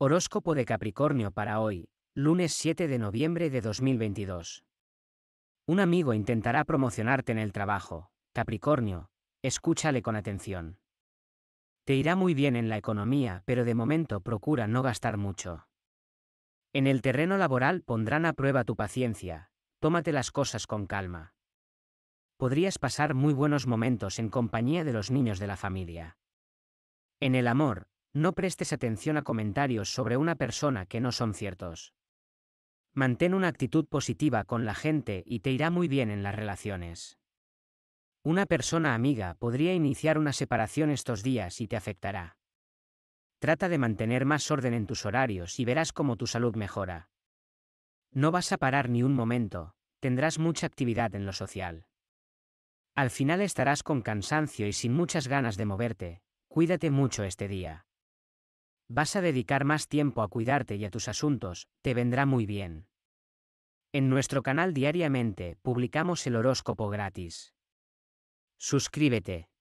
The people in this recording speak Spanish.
Horóscopo de Capricornio para hoy, lunes 7 de noviembre de 2022. Un amigo intentará promocionarte en el trabajo, Capricornio, escúchale con atención. Te irá muy bien en la economía, pero de momento procura no gastar mucho. En el terreno laboral pondrán a prueba tu paciencia, tómate las cosas con calma. Podrías pasar muy buenos momentos en compañía de los niños de la familia. En el amor, no prestes atención a comentarios sobre una persona que no son ciertos. Mantén una actitud positiva con la gente y te irá muy bien en las relaciones. Una persona amiga podría iniciar una separación estos días y te afectará. Trata de mantener más orden en tus horarios y verás cómo tu salud mejora. No vas a parar ni un momento, tendrás mucha actividad en lo social. Al final estarás con cansancio y sin muchas ganas de moverte, cuídate mucho este día vas a dedicar más tiempo a cuidarte y a tus asuntos, te vendrá muy bien. En nuestro canal diariamente publicamos el horóscopo gratis. Suscríbete.